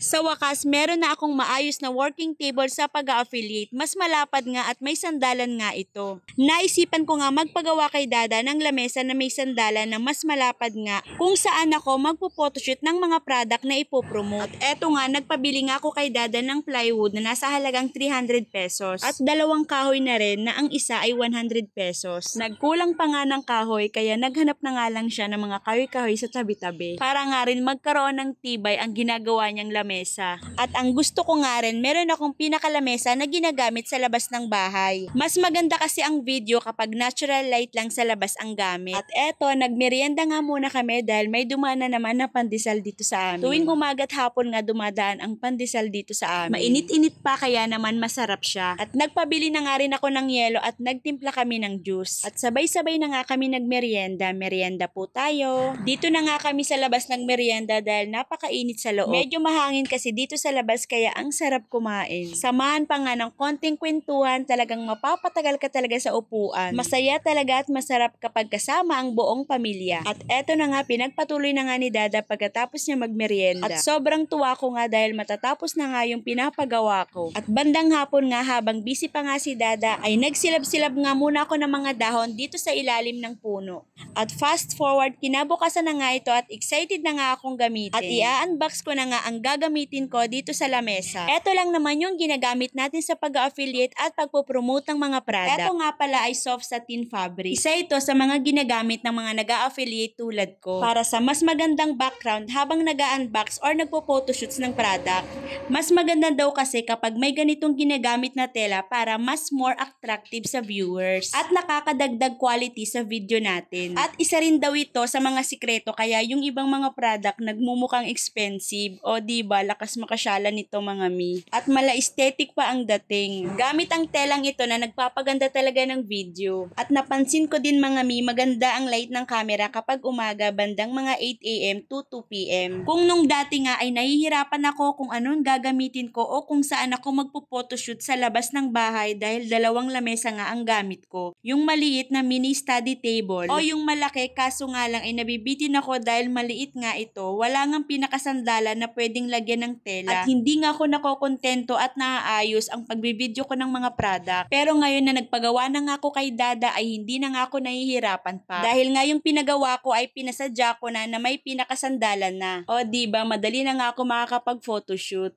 Sa wakas, meron na akong maayos na working table sa pag-affiliate. Mas malapad nga at may sandalan nga ito. Naisipan ko nga magpagawa kay Dada ng lamesa na may sandalan na mas malapad nga kung saan ako magpo-photoshoot ng mga product na ipopromote. At eto nga, nagpabili nga ako kay Dada ng plywood na nasa halagang 300 pesos. At dalawang kahoy na rin na ang isa ay 100 pesos. Nagkulang pa nga ng kahoy kaya naghanap na nga lang siya ng mga kahoy-kahoy sa tabi-tabi. Para nga rin magkaroon ng tibay ang ginagawa niyang lamesa lamesa. At ang gusto ko nga rin, meron akong pinakalamesa na ginagamit sa labas ng bahay. Mas maganda kasi ang video kapag natural light lang sa labas ang gamit. At eto, nagmerienda nga muna kami dahil may dumana naman na pandesal dito sa amin. Tuwing umaga at hapon nga dumadaan ang pandesal dito sa amin. Mainit-init pa kaya naman masarap siya. At nagpabili na nga rin ako ng yelo at nagtimpla kami ng juice. At sabay-sabay na nga kami nagmerienda. Merienda po tayo. Dito na nga kami sa labas ng merienda dahil napakainit sa loob. Medyo mahangin hangin kasi dito sa labas kaya ang sarap kumain. Samahan pa nga ng konting kwentuhan, talagang mapapatagal ka talaga sa upuan. Masaya talaga at masarap kapag kasama ang buong pamilya. At eto na nga, pinagpatuloy na nga ni Dada pagkatapos niya magmerienda. At sobrang tuwa ko nga dahil matatapos na nga yung pinapagawa ko. At bandang hapon nga habang busy pa nga si Dada ay nagsilab-silab nga muna ako ng mga dahon dito sa ilalim ng puno. At fast forward, kinabukasan na nga ito at excited na nga akong gamitin. At i-unbox ko na nga ang gagawin gagamitin ko dito sa lamesa. Ito lang naman yung ginagamit natin sa pag-affiliate at pagpo-promote ng mga product. Ito nga pala ay soft satin fabric. Isa ito sa mga ginagamit ng mga nag-affiliate tulad ko para sa mas magandang background habang nag-unbox or nagpo-photoshoots ng product. Mas maganda daw kasi kapag may ganitong ginagamit na tela para mas more attractive sa viewers at nakakadagdag quality sa video natin. At isa rin daw ito sa mga sikreto kaya yung ibang mga product nagmumukhang expensive o di ba balakas makasyala nito mga mi. At mala aesthetic pa ang dating. Gamit ang telang ito na nagpapaganda talaga ng video. At napansin ko din mga mi, maganda ang light ng camera kapag umaga bandang mga 8am to 2pm. Kung nung dati nga ay nahihirapan ako kung anong gagamitin ko o kung saan ako magpo-photoshoot sa labas ng bahay dahil dalawang lamesa nga ang gamit ko. Yung maliit na mini study table o yung malaki kaso nga lang ay nabibitin ako dahil maliit nga ito, wala ngang pinakasandala na pwedeng lagyan lalagyan ng tela. At hindi nga ako nakokontento at naaayos ang pagbibideo ko ng mga product. Pero ngayon na nagpagawa na nga ako kay Dada ay hindi na nga ako nahihirapan pa. Dahil nga yung pinagawa ko ay pinasadya ko na na may pinakasandalan na. O ba diba, madali na nga ako makakapag-photoshoot.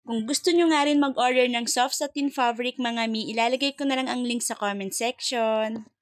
Kung gusto nyo nga rin mag-order ng soft satin fabric mga mi, ilalagay ko na lang ang link sa comment section.